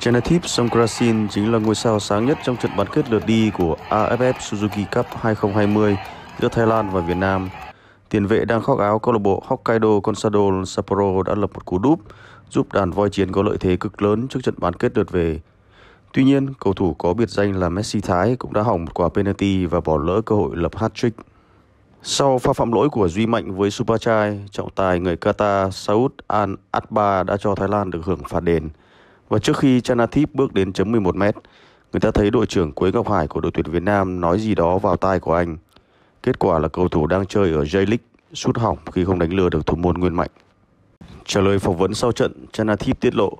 Chenathip Songkrasin chính là ngôi sao sáng nhất trong trận bán kết lượt đi của AFF Suzuki Cup 2020 giữa Thái Lan và Việt Nam. Tiền vệ đang khoác áo câu lạc bộ Hokkaido Consadole Sapporo đã lập một cú đúp giúp đàn voi chiến có lợi thế cực lớn trước trận bán kết lượt về. Tuy nhiên, cầu thủ có biệt danh là Messi Thái cũng đã hỏng một quả penalty và bỏ lỡ cơ hội lập hat-trick. Sau pha phạm lỗi của Duy Mạnh với Supachai, trọng tài người Qatar Saud Al Atba đã cho Thái Lan được hưởng phạt đền. Và trước khi Chanathip bước đến chấm 11 mét, người ta thấy đội trưởng Quế Ngọc Hải của đội tuyển Việt Nam nói gì đó vào tai của anh. Kết quả là cầu thủ đang chơi ở J-League sút hỏng khi không đánh lừa được thủ môn Nguyên Mạnh. Trả lời phỏng vấn sau trận, Chanathip tiết lộ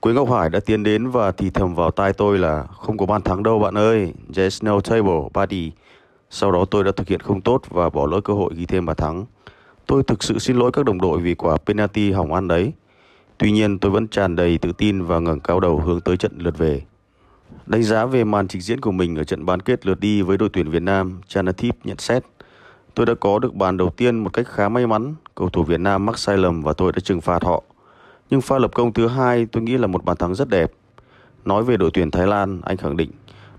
Quế Ngọc Hải đã tiến đến và thì thầm vào tai tôi là không có bàn thắng đâu bạn ơi, there's no table, buddy. Sau đó tôi đã thực hiện không tốt và bỏ lỡ cơ hội ghi thêm bàn thắng. Tôi thực sự xin lỗi các đồng đội vì quả penalty hỏng ăn đấy. Tuy nhiên tôi vẫn tràn đầy tự tin và ngẩng cao đầu hướng tới trận lượt về. Đánh giá về màn trình diễn của mình ở trận bán kết lượt đi với đội tuyển Việt Nam, Chanathip nhận xét Tôi đã có được bàn đầu tiên một cách khá may mắn, cầu thủ Việt Nam mắc sai lầm và tôi đã trừng phạt họ. Nhưng pha lập công thứ hai tôi nghĩ là một bàn thắng rất đẹp. Nói về đội tuyển Thái Lan, anh khẳng định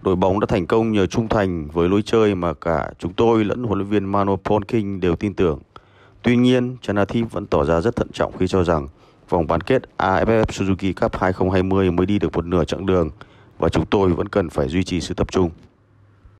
đội bóng đã thành công nhờ trung thành với lối chơi mà cả chúng tôi lẫn huấn luyện viên Mano Polking đều tin tưởng. Tuy nhiên, Chanathip vẫn tỏ ra rất thận trọng khi cho rằng Vòng bán kết AFF Suzuki Cup 2020 mới đi được một nửa chặng đường và chúng tôi vẫn cần phải duy trì sự tập trung.